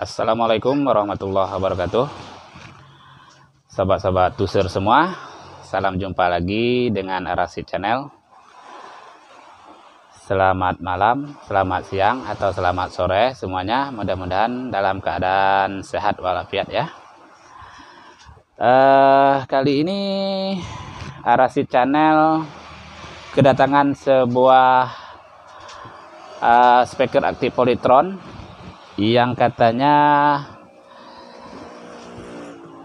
Assalamualaikum warahmatullahi wabarakatuh Sahabat-sahabat tuser semua Salam jumpa lagi dengan Arasi Channel Selamat malam, selamat siang, atau selamat sore semuanya Mudah-mudahan dalam keadaan sehat walafiat ya uh, Kali ini Arasi Channel Kedatangan sebuah uh, speaker aktif Politron yang katanya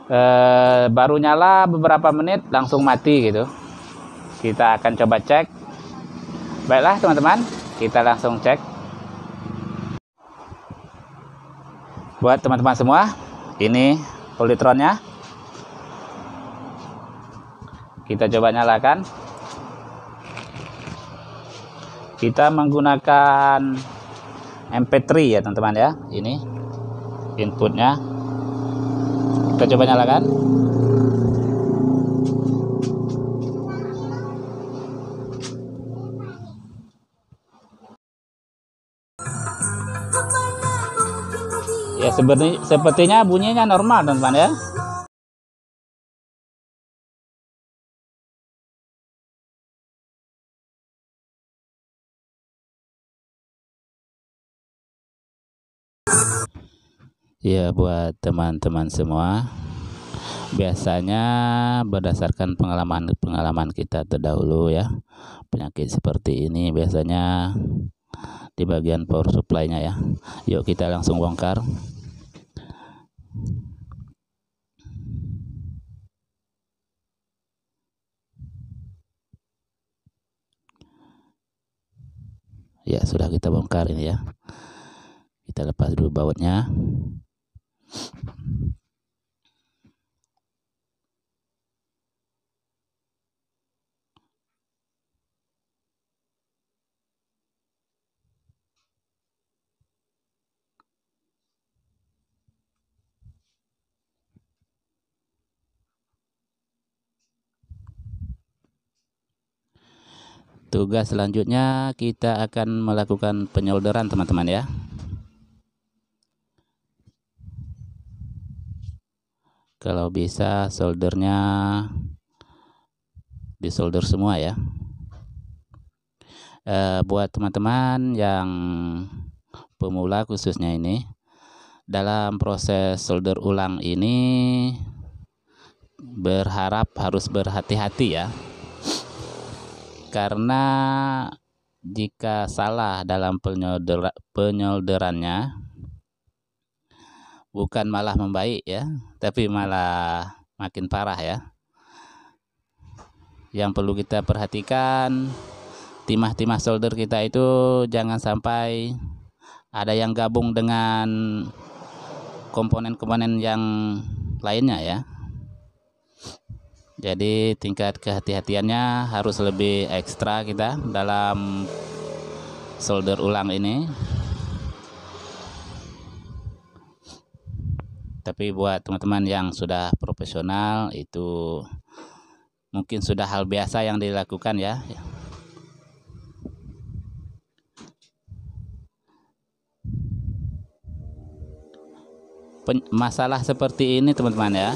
eh, baru nyala beberapa menit langsung mati gitu kita akan coba cek baiklah teman-teman kita langsung cek buat teman-teman semua ini politronnya kita coba nyalakan kita menggunakan MP3 ya teman-teman ya ini inputnya kita coba nyalakan ya seperti sepertinya bunyinya normal teman-teman ya Ya buat teman-teman semua Biasanya berdasarkan pengalaman-pengalaman kita terdahulu ya Penyakit seperti ini biasanya di bagian power supply nya ya Yuk kita langsung bongkar Ya sudah kita bongkar ini ya Kita lepas dulu bautnya tugas selanjutnya kita akan melakukan penyolderan teman-teman ya kalau bisa soldernya di solder semua ya e, buat teman-teman yang pemula khususnya ini dalam proses solder ulang ini berharap harus berhati-hati ya karena jika salah dalam penyolder, penyolderannya bukan malah membaik ya, tapi malah makin parah ya. Yang perlu kita perhatikan timah-timah solder kita itu jangan sampai ada yang gabung dengan komponen-komponen yang lainnya ya. Jadi tingkat kehati-hatiannya harus lebih ekstra kita dalam solder ulang ini tapi buat teman-teman yang sudah profesional itu mungkin sudah hal biasa yang dilakukan ya masalah seperti ini teman-teman ya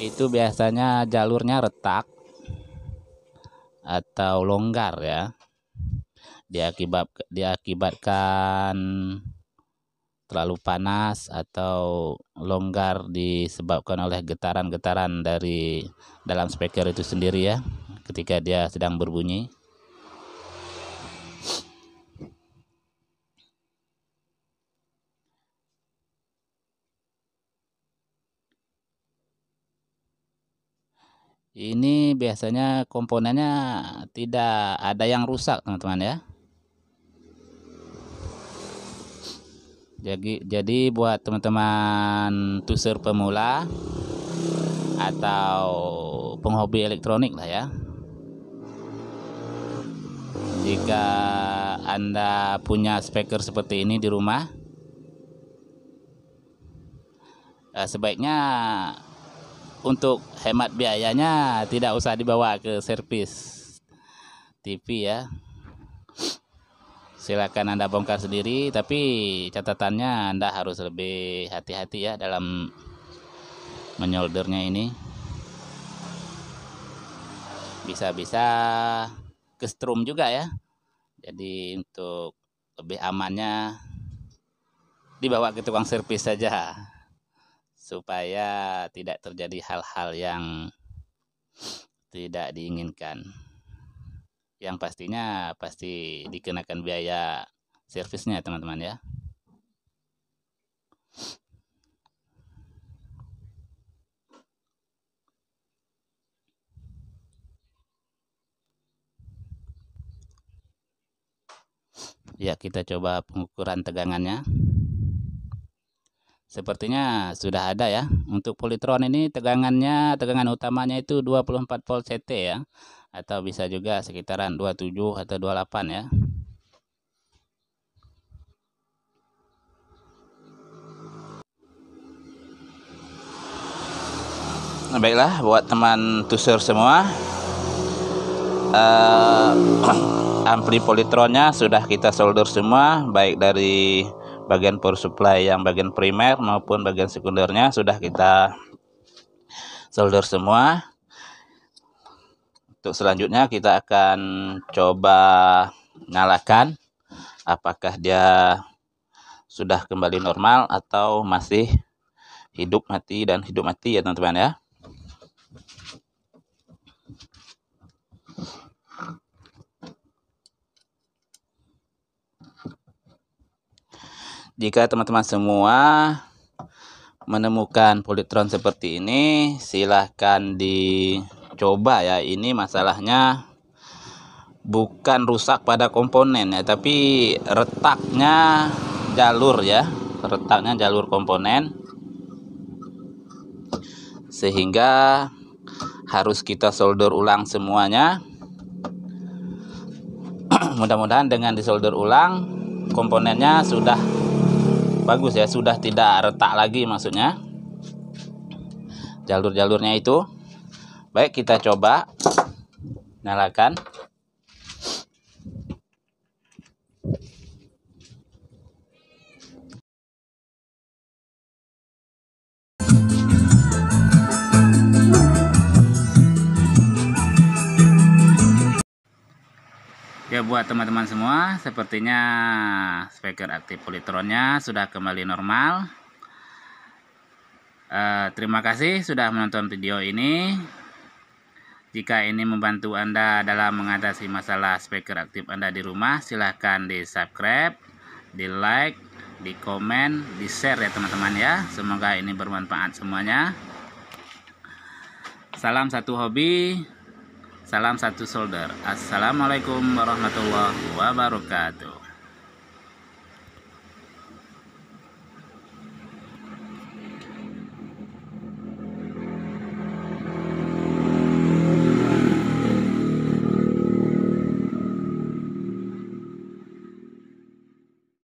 itu biasanya jalurnya retak atau longgar ya Diakibat diakibatkan terlalu panas atau longgar disebabkan oleh getaran-getaran dari dalam speaker itu sendiri ya ketika dia sedang berbunyi ini biasanya komponennya tidak ada yang rusak teman-teman ya jadi jadi buat teman-teman tuser pemula atau penghobi elektronik lah ya jika anda punya speaker seperti ini di rumah eh, sebaiknya untuk hemat biayanya tidak usah dibawa ke servis TV ya silakan Anda bongkar sendiri tapi catatannya Anda harus lebih hati-hati ya dalam menyoldernya ini bisa-bisa ke strum juga ya jadi untuk lebih amannya dibawa ke tukang servis saja supaya tidak terjadi hal-hal yang tidak diinginkan yang pastinya pasti dikenakan biaya servisnya teman-teman ya ya kita coba pengukuran tegangannya Sepertinya sudah ada ya. Untuk politron ini tegangannya, tegangan utamanya itu 24 volt CT ya. Atau bisa juga sekitaran 27 atau 28 ya. Nah, baiklah buat teman tusur semua. Uh, ampli politronnya sudah kita solder semua baik dari bagian power supply yang bagian primer maupun bagian sekundernya sudah kita solder semua untuk selanjutnya kita akan coba nyalakan apakah dia sudah kembali normal atau masih hidup mati dan hidup mati ya teman-teman ya Jika teman-teman semua menemukan polytron seperti ini, silahkan dicoba ya. Ini masalahnya bukan rusak pada komponen ya, tapi retaknya jalur ya, retaknya jalur komponen. Sehingga harus kita solder ulang semuanya. Mudah-mudahan dengan disolder ulang komponennya sudah bagus ya sudah tidak retak lagi maksudnya jalur-jalurnya itu baik kita coba nyalakan Oke buat teman-teman semua sepertinya speaker aktif politronnya sudah kembali normal e, Terima kasih sudah menonton video ini Jika ini membantu Anda dalam mengatasi masalah speaker aktif Anda di rumah silahkan di subscribe, di like, di komen, di share ya teman-teman ya Semoga ini bermanfaat semuanya Salam satu hobi Salam satu solder. Assalamualaikum warahmatullahi wabarakatuh.